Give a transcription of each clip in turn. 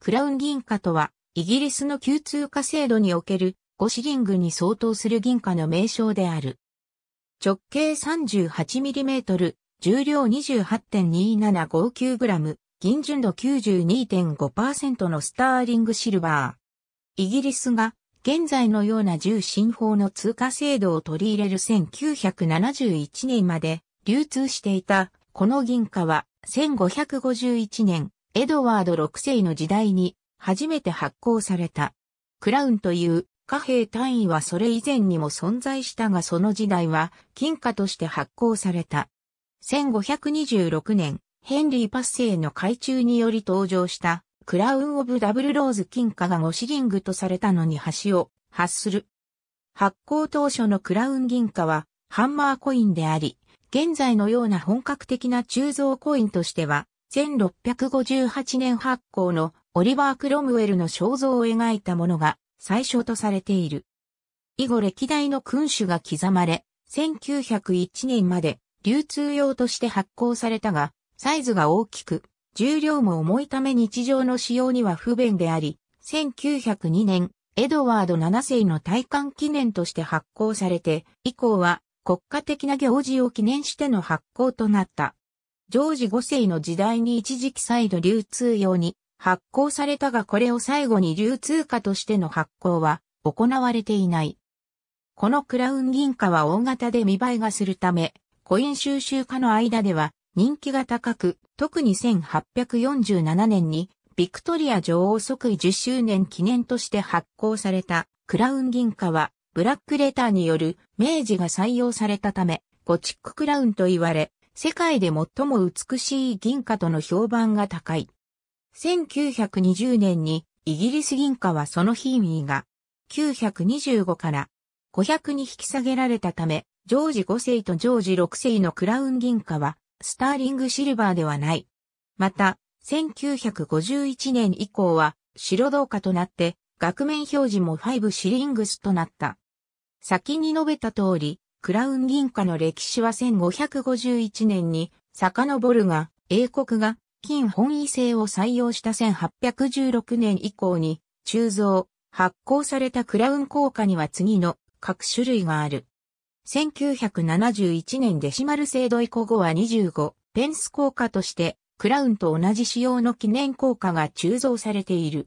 クラウン銀貨とは、イギリスの旧通貨制度における5シリングに相当する銀貨の名称である。直径 38mm、重量 28.2759g、銀純度92.5%のスターリングシルバー。イギリスが現在のような重新法の通貨制度を取り入れる1971年まで流通していたこの銀貨は1551年エドワード6世の時代に初めて発行された。クラウンという貨幣単位はそれ以前にも存在したがその時代は金貨として発行された。1526年、ヘンリー・パッセイの海中により登場したクラウン・オブ・ダブル・ローズ金貨が5シリングとされたのに橋を発する。発行当初のクラウン銀貨はハンマーコインであり、現在のような本格的な鋳造コインとしては1658年発行のオリバー・クロムウェルの肖像を描いたものが最初とされている。以後歴代の君主が刻まれ、1901年まで流通用として発行されたが、サイズが大きく、重量も重いため日常の使用には不便であり、1902年、エドワード7世の体冠記念として発行されて、以降は国家的な行事を記念しての発行となった。ジョージ5世の時代に一時期再度流通用に発行されたがこれを最後に流通貨としての発行は行われていない。このクラウン銀貨は大型で見栄えがするため、コイン収集家の間では人気が高く、特に1847年にビクトリア女王即位10周年記念として発行されたクラウン銀貨はブラックレターによる明治が採用されたため、ゴチッククラウンと言われ、世界で最も美しい銀貨との評判が高い。1920年にイギリス銀貨はその品位が925から500に引き下げられたため、ジョージ5世とジョージ6世のクラウン銀貨はスターリングシルバーではない。また、1951年以降は白銅貨となって、額面表示も5シリングスとなった。先に述べた通り、クラウン銀貨の歴史は1551年に遡るが、英国が金本位制を採用した1816年以降に、鋳造、発行されたクラウン硬貨には次の各種類がある。1971年デシマル制度以降後は25ペンス硬貨としてクラウンと同じ仕様の記念硬貨が鋳造されている。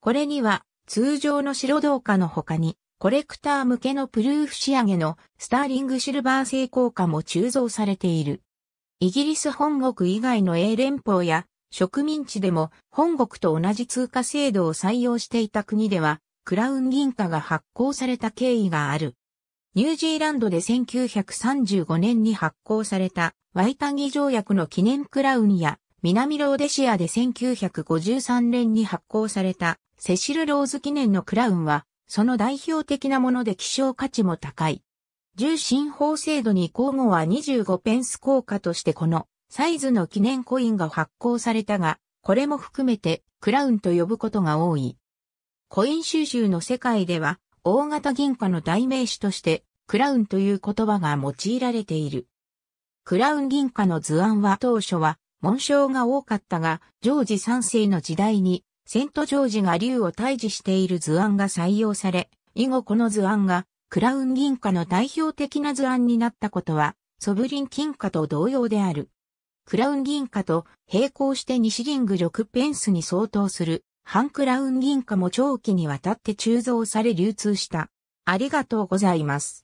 これには通常の白銅貨の他にコレクター向けのプルーフ仕上げのスターリングシルバー製効果も鋳造されている。イギリス本国以外の英連邦や植民地でも本国と同じ通貨制度を採用していた国ではクラウン銀貨が発行された経緯がある。ニュージーランドで1935年に発行されたワイタギ条約の記念クラウンや南ローデシアで1953年に発行されたセシルローズ記念のクラウンはその代表的なもので希少価値も高い。重心法制度に交互は25ペンス効果としてこのサイズの記念コインが発行されたが、これも含めてクラウンと呼ぶことが多い。コイン収集の世界では、大型銀貨の代名詞として、クラウンという言葉が用いられている。クラウン銀貨の図案は当初は、紋章が多かったが、ジョージ3世の時代にセントジョージが竜を退治している図案が採用され、以後この図案がクラウン銀貨の代表的な図案になったことは、ソブリン金貨と同様である。クラウン銀貨と並行して西リング6ペンスに相当する、ンクラウン銀貨も長期にわたって鋳造され流通した。ありがとうございます。